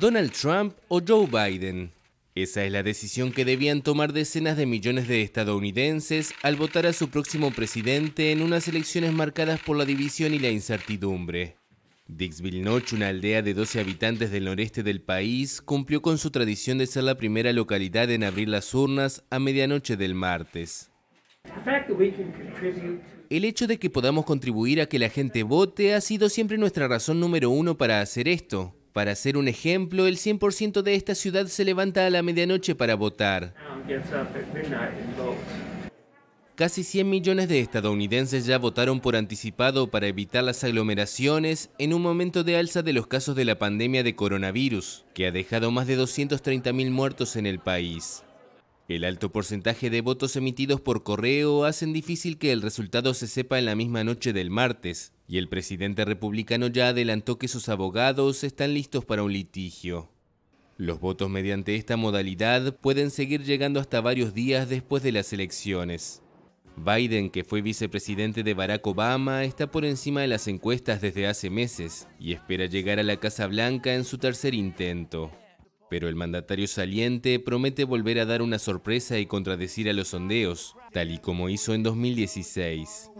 Donald Trump o Joe Biden. Esa es la decisión que debían tomar decenas de millones de estadounidenses al votar a su próximo presidente en unas elecciones marcadas por la división y la incertidumbre. Dixville Notch, una aldea de 12 habitantes del noreste del país, cumplió con su tradición de ser la primera localidad en abrir las urnas a medianoche del martes. El hecho de que podamos contribuir a que la gente vote ha sido siempre nuestra razón número uno para hacer esto, para ser un ejemplo, el 100% de esta ciudad se levanta a la medianoche para votar. Casi 100 millones de estadounidenses ya votaron por anticipado para evitar las aglomeraciones en un momento de alza de los casos de la pandemia de coronavirus, que ha dejado más de 230.000 muertos en el país. El alto porcentaje de votos emitidos por correo hacen difícil que el resultado se sepa en la misma noche del martes, y el presidente republicano ya adelantó que sus abogados están listos para un litigio. Los votos mediante esta modalidad pueden seguir llegando hasta varios días después de las elecciones. Biden, que fue vicepresidente de Barack Obama, está por encima de las encuestas desde hace meses y espera llegar a la Casa Blanca en su tercer intento. Pero el mandatario saliente promete volver a dar una sorpresa y contradecir a los sondeos, tal y como hizo en 2016.